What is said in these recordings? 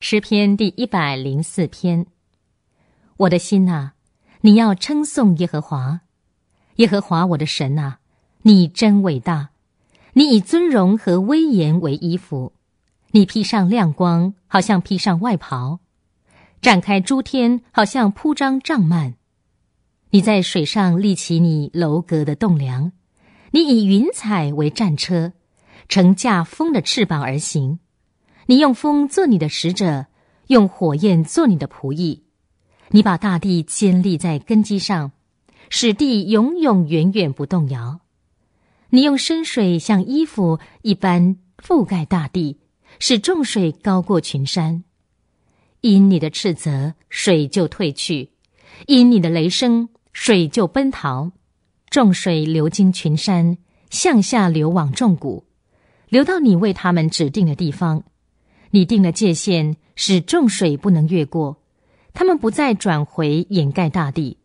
诗篇第一百零四篇，我的心呐，你要称颂耶和华，耶和华我的神呐，你真伟大，你以尊荣和威严为衣服，你披上亮光，好像披上外袍，展开诸天，好像铺张帐幔，你在水上立起你楼阁的栋梁，你以云彩为战车，乘驾风的翅膀而行。你用风做你的使者，用火焰做你的仆役。你把大地建立在根基上，使地永永远远不动摇。你用深水像衣服一般覆盖大地，使众水高过群山。因你的斥责，水就退去；因你的雷声，水就奔逃。众水流经群山，向下流往众谷，流到你为他们指定的地方。你定了界限，使众水不能越过，他们不再转回，掩盖大地。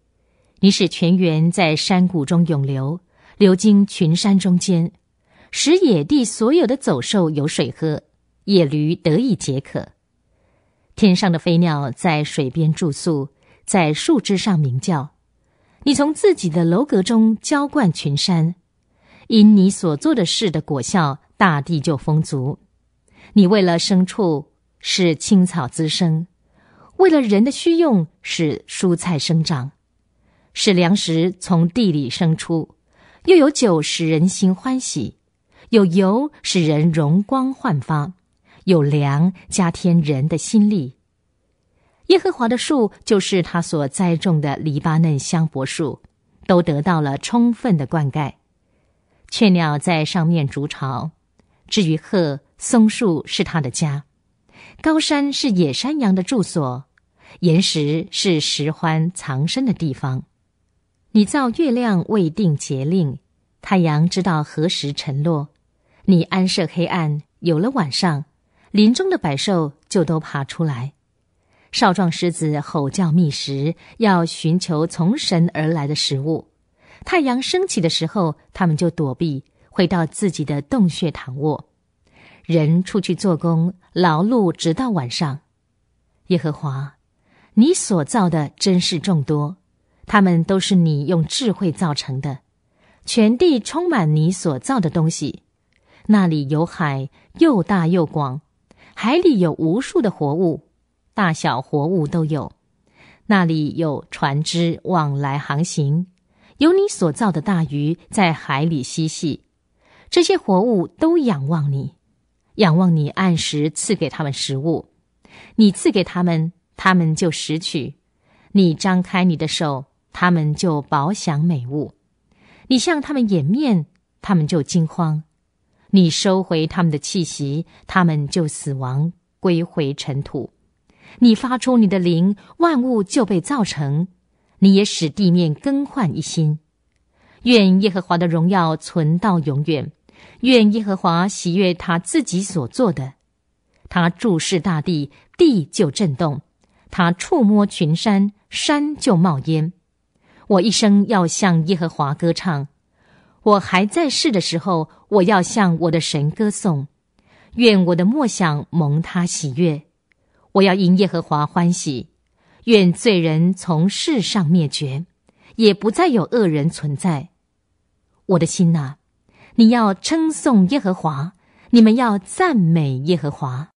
你使泉源在山谷中涌流，流经群山中间，使野地所有的走兽有水喝，野驴得以解渴。天上的飞鸟在水边住宿，在树枝上鸣叫。你从自己的楼阁中浇灌群山，因你所做的事的果效，大地就丰足。你为了牲畜使青草滋生，为了人的需用使蔬菜生长，使粮食从地里生出；又有酒使人心欢喜，有油使人容光焕发，有粮加添人的心力。耶和华的树就是他所栽种的黎巴嫩香柏树，都得到了充分的灌溉。雀鸟在上面筑巢，至于鹤。松树是它的家，高山是野山羊的住所，岩石是石獾藏身的地方。你造月亮未定节令，太阳知道何时沉落。你安设黑暗，有了晚上，林中的百兽就都爬出来。少壮狮子吼叫觅食，要寻求从神而来的食物。太阳升起的时候，他们就躲避，回到自己的洞穴躺卧。人出去做工，劳碌直到晚上。耶和华，你所造的真是众多，他们都是你用智慧造成的。全地充满你所造的东西，那里有海，又大又广，海里有无数的活物，大小活物都有。那里有船只往来航行，有你所造的大鱼在海里嬉戏，这些活物都仰望你。仰望你按时赐给他们食物，你赐给他们，他们就拾取；你张开你的手，他们就饱享美物；你向他们掩面，他们就惊慌；你收回他们的气息，他们就死亡，归回尘土；你发出你的灵，万物就被造成；你也使地面更换一新。愿耶和华的荣耀存到永远。愿耶和华喜悦他自己所做的。他注视大地，地就震动；他触摸群山，山就冒烟。我一生要向耶和华歌唱。我还在世的时候，我要向我的神歌颂。愿我的默想蒙他喜悦。我要因耶和华欢喜。愿罪人从世上灭绝，也不再有恶人存在。我的心呐。你要称颂耶和华，你们要赞美耶和华。